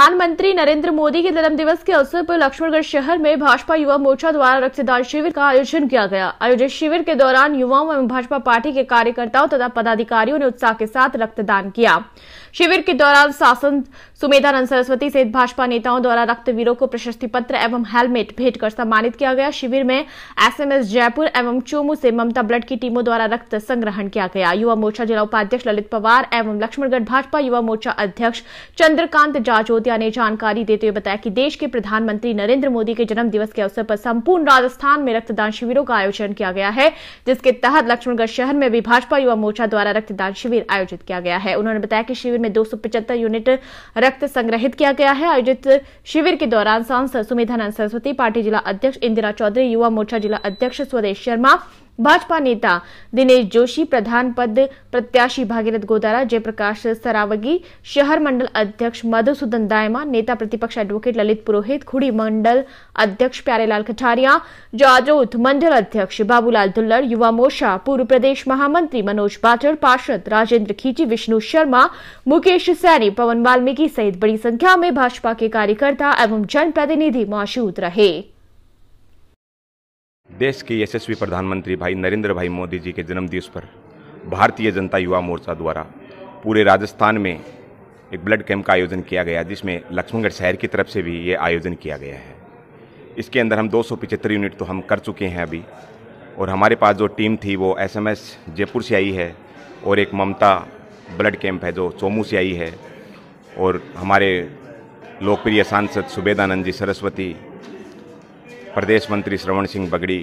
प्रधानमंत्री नरेंद्र मोदी के जन्म दिवस के अवसर पर लक्ष्मणगढ़ शहर में भाजपा युवा मोर्चा द्वारा रक्तदान शिविर का आयोजन किया गया आयोजित शिविर के दौरान युवाओं एवं भाजपा पार्टी के कार्यकर्ताओं तथा पदाधिकारियों ने उत्साह के साथ रक्तदान किया शिविर के दौरान शासन सुमेधानंद सरस्वती सहित भाजपा नेताओं द्वारा रक्तवीरों को प्रशस्ति पत्र एवं हेलमेट भेंट कर सम्मानित किया गया शिविर में एसएमएस जयपुर एवं चोमू से ममता ब्लड की टीमों द्वारा रक्त संग्रहण किया गया युवा मोर्चा जिला उपाध्यक्ष ललित पवार एवं लक्ष्मणगढ़ भाजपा युवा मोर्चा अध्यक्ष चंद्रकांत जाजोदिया भाटिया ने जानकारी देते हुए बताया कि देश के प्रधानमंत्री नरेंद्र मोदी के जन्म दिवस के अवसर पर संपूर्ण राजस्थान में रक्तदान शिविरों का आयोजन किया गया है जिसके तहत लक्ष्मणगढ़ शहर में भी भाजपा युवा मोर्चा द्वारा रक्तदान शिविर आयोजित किया गया है उन्होंने बताया कि शिविर में दो यूनिट रक्त संग्रहित किया गया है आयोजित शिविर के दौरान सांसद सुमेधानंद सरस्वती पार्टी जिला अध्यक्ष इंदिरा चौधरी युवा मोर्चा जिला अध्यक्ष स्वदेश शर्मा भाजपा नेता दिनेश जोशी प्रधान पद प्रत्याशी भागीरथ गोदारा जयप्रकाश सरावगी शहर मंडल अध्यक्ष मधुसूदन दायमा नेता प्रतिपक्ष एडवोकेट ललित पुरोहित खुड़ी मंडल अध्यक्ष प्यारेलाल कठारिया जाजोत मंडल अध्यक्ष बाबूलाल धुल्लर युवा मोर्चा पूर्व प्रदेश महामंत्री मनोज बाटर पार्षद राजेंद्र खींची विष्णु शर्मा मुकेश सैनी पवन वाल्मीकि सहित बड़ी संख्या में भाजपा के कार्यकर्ता एवं जनप्रतिनिधि मौजूद रहे देश के यशस्वी प्रधानमंत्री भाई नरेंद्र भाई मोदी जी के जन्मदिवस पर भारतीय जनता युवा मोर्चा द्वारा पूरे राजस्थान में एक ब्लड कैंप का आयोजन किया गया जिसमें लक्ष्मणगढ़ शहर की तरफ से भी ये आयोजन किया गया है इसके अंदर हम दो यूनिट तो हम कर चुके हैं अभी और हमारे पास जो टीम थी वो एस जयपुर से आई है और एक ममता ब्लड कैंप है जो चोमू से आई है और हमारे लोकप्रिय सांसद सुबेदानंद जी सरस्वती प्रदेश मंत्री श्रवण सिंह बगड़ी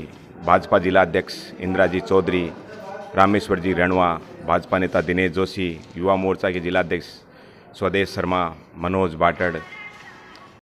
भाजपा जिला अध्यक्ष जी चौधरी रामेश्वर जी रणवा भाजपा नेता दिनेश जोशी युवा मोर्चा के जिलाध्यक्ष स्वदेश शर्मा मनोज बाटड़